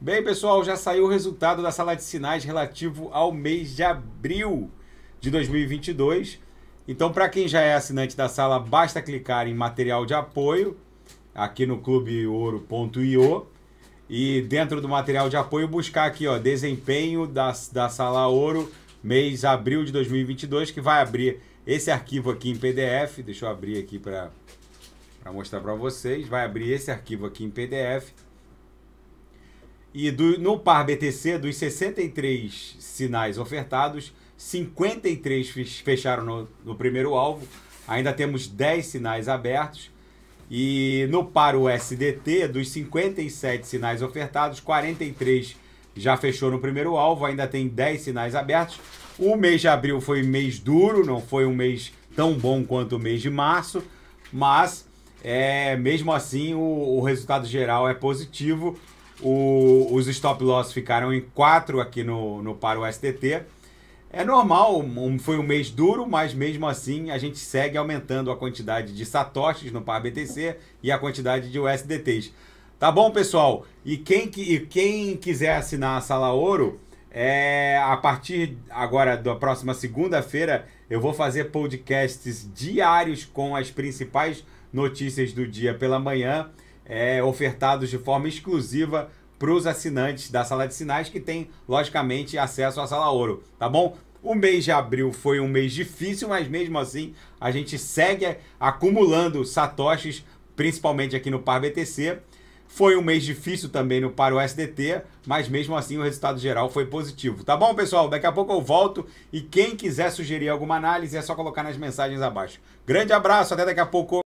Bem, pessoal, já saiu o resultado da sala de sinais relativo ao mês de abril de 2022. Então, para quem já é assinante da sala, basta clicar em material de apoio aqui no clubeouro.io e dentro do material de apoio buscar aqui, ó, desempenho da, da sala ouro mês abril de 2022, que vai abrir esse arquivo aqui em PDF. Deixa eu abrir aqui para mostrar para vocês. Vai abrir esse arquivo aqui em PDF e do, no par BTC, dos 63 sinais ofertados, 53 fecharam no, no primeiro alvo. Ainda temos 10 sinais abertos. E no par USDT, dos 57 sinais ofertados, 43 já fechou no primeiro alvo, ainda tem 10 sinais abertos. O mês de abril foi mês duro, não foi um mês tão bom quanto o mês de março, mas é, mesmo assim o, o resultado geral é positivo. O, os stop loss ficaram em 4 aqui no, no para o STT. É normal, um, foi um mês duro, mas mesmo assim a gente segue aumentando a quantidade de satoshis no par BTC e a quantidade de USDTs. Tá bom, pessoal? E quem, e quem quiser assinar a Sala Ouro, é, a partir agora da próxima segunda-feira, eu vou fazer podcasts diários com as principais notícias do dia pela manhã é, ofertados de forma exclusiva para os assinantes da Sala de Sinais, que tem, logicamente, acesso à Sala Ouro, tá bom? O mês de abril foi um mês difícil, mas mesmo assim a gente segue acumulando satoshis, principalmente aqui no Par BTC. Foi um mês difícil também no Par USDT, mas mesmo assim o resultado geral foi positivo. Tá bom, pessoal? Daqui a pouco eu volto e quem quiser sugerir alguma análise é só colocar nas mensagens abaixo. Grande abraço, até daqui a pouco.